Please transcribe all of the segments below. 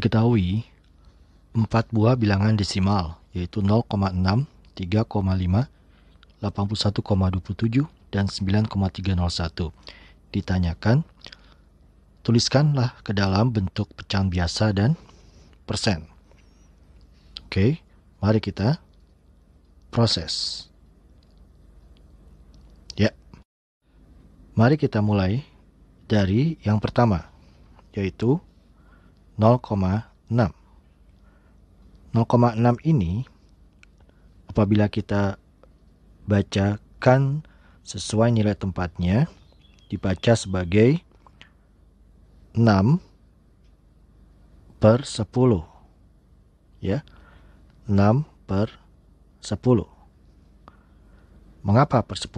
Diketahui, empat buah bilangan desimal yaitu 0,6, 3,5, 81,27, dan 9,301. Ditanyakan, tuliskanlah ke dalam bentuk pecahan biasa dan persen. Oke, mari kita proses. Ya, mari kita mulai dari yang pertama, yaitu 0,6. 0,6 ini apabila kita bacakan sesuai nilai tempatnya dibaca sebagai 6 per 10 ya 6 per 10 mengapa per 10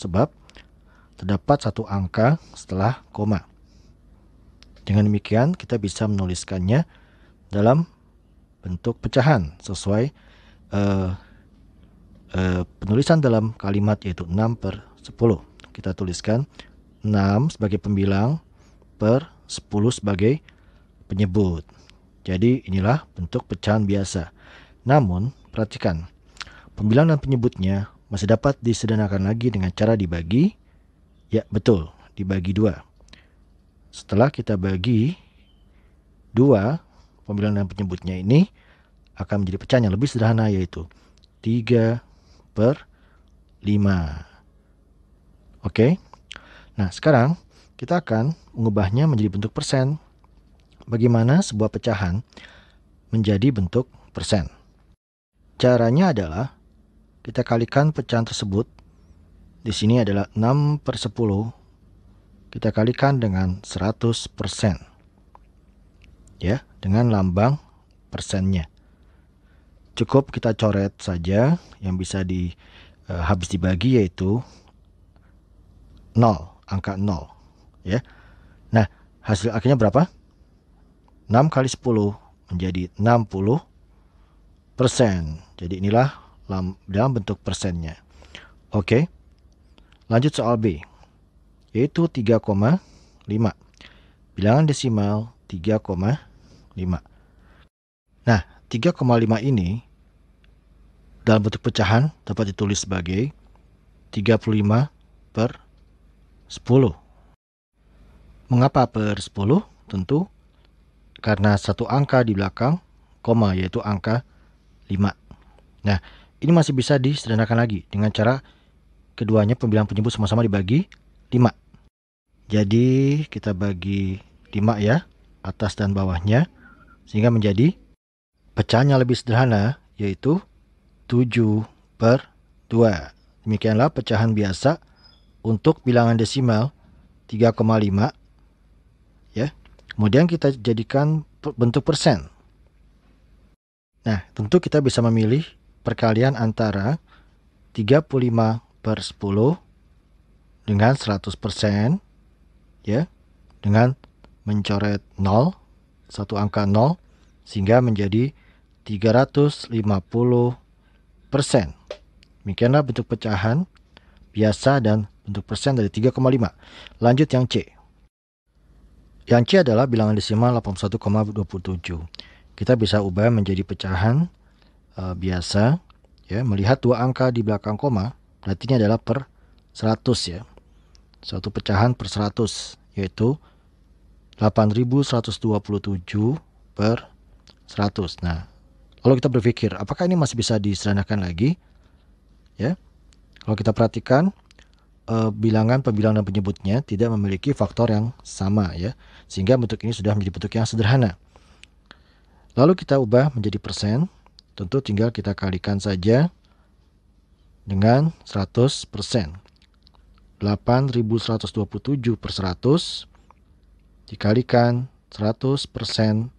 sebab terdapat satu angka setelah koma dengan demikian, kita bisa menuliskannya dalam bentuk pecahan sesuai uh, uh, penulisan dalam kalimat yaitu 6 per 10. Kita tuliskan 6 sebagai pembilang per 10 sebagai penyebut. Jadi inilah bentuk pecahan biasa. Namun, perhatikan, pembilang dan penyebutnya masih dapat disederhanakan lagi dengan cara dibagi. Ya, betul, dibagi dua. Setelah kita bagi dua pembilang dan penyebutnya ini akan menjadi pecahan yang lebih sederhana yaitu 3 per 5. Oke. Nah, sekarang kita akan mengubahnya menjadi bentuk persen. Bagaimana sebuah pecahan menjadi bentuk persen? Caranya adalah kita kalikan pecahan tersebut. Di sini adalah 6 per 10 kita kalikan dengan 100%. Ya, dengan lambang persennya. Cukup kita coret saja yang bisa di eh, habis dibagi yaitu 0, angka 0, ya. Nah, hasil akhirnya berapa? 6 kali 10 menjadi 60 persen. Jadi inilah dalam bentuk persennya. Oke, lanjut soal B yaitu 3,5. Bilangan desimal 3,5. Nah, 3,5 ini dalam bentuk pecahan dapat ditulis sebagai 35 per 10. Mengapa per 10? Tentu karena satu angka di belakang koma yaitu angka 5. Nah, ini masih bisa disederhanakan lagi dengan cara keduanya pembilang penyebut sama-sama dibagi 5. Jadi kita bagi 5 ya, atas dan bawahnya, sehingga menjadi pecahannya lebih sederhana, yaitu 7 per 2. Demikianlah pecahan biasa untuk bilangan desimal 3,5 ya. Kemudian kita jadikan bentuk persen. Nah, tentu kita bisa memilih perkalian antara 35 per 10 dengan 100 persen ya dengan mencoret 0 satu angka 0 sehingga menjadi 350 persen. Demikianlah bentuk pecahan biasa dan bentuk persen dari 3,5. Lanjut yang C. Yang C adalah bilangan desimal 81,27. Kita bisa ubah menjadi pecahan e, biasa ya melihat dua angka di belakang koma berarti ini adalah per 100 ya satu pecahan per 100 yaitu 8127 per 100. Nah, kalau kita berpikir apakah ini masih bisa disederhanakan lagi? Ya. Kalau kita perhatikan e, bilangan pembilang dan penyebutnya tidak memiliki faktor yang sama ya, sehingga bentuk ini sudah menjadi bentuk yang sederhana. Lalu kita ubah menjadi persen. Tentu tinggal kita kalikan saja dengan 100%. 8.127 per 100 dikalikan 100 persen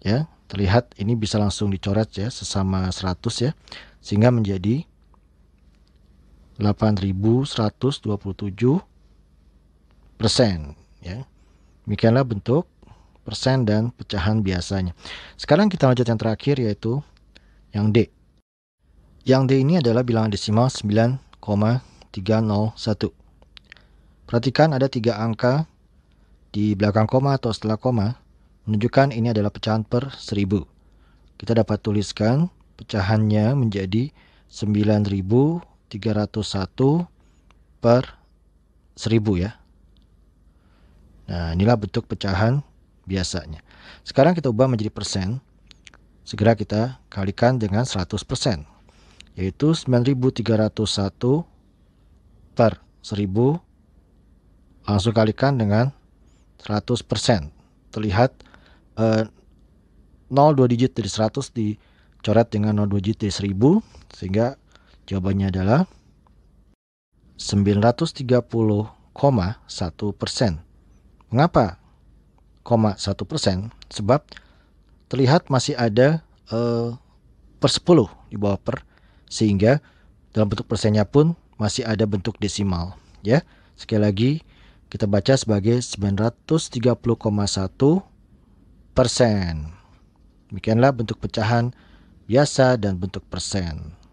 ya terlihat ini bisa langsung dicoret ya sesama 100 ya sehingga menjadi 8.127 persen ya demikianlah bentuk persen dan pecahan biasanya sekarang kita lanjut yang terakhir yaitu yang D yang D ini adalah bilangan desimal koma 301. Perhatikan ada tiga angka di belakang koma atau setelah koma menunjukkan ini adalah pecahan per seribu Kita dapat tuliskan pecahannya menjadi 9301 per seribu ya. Nah, inilah bentuk pecahan biasanya. Sekarang kita ubah menjadi persen. Segera kita kalikan dengan 100%, yaitu 9301 per 1000 langsung kalikan dengan 100%. Terlihat eh, 0 2 digit dari 100 dicoret dengan 0 2 digit dari 1000 sehingga jawabannya adalah 930,1%. Mengapa 0,1 1%? Sebab terlihat masih ada eh, per 10 di bawah per sehingga dalam bentuk persennya pun masih ada bentuk desimal ya. Sekali lagi kita baca sebagai 930,1 persen. Demikianlah bentuk pecahan biasa dan bentuk persen.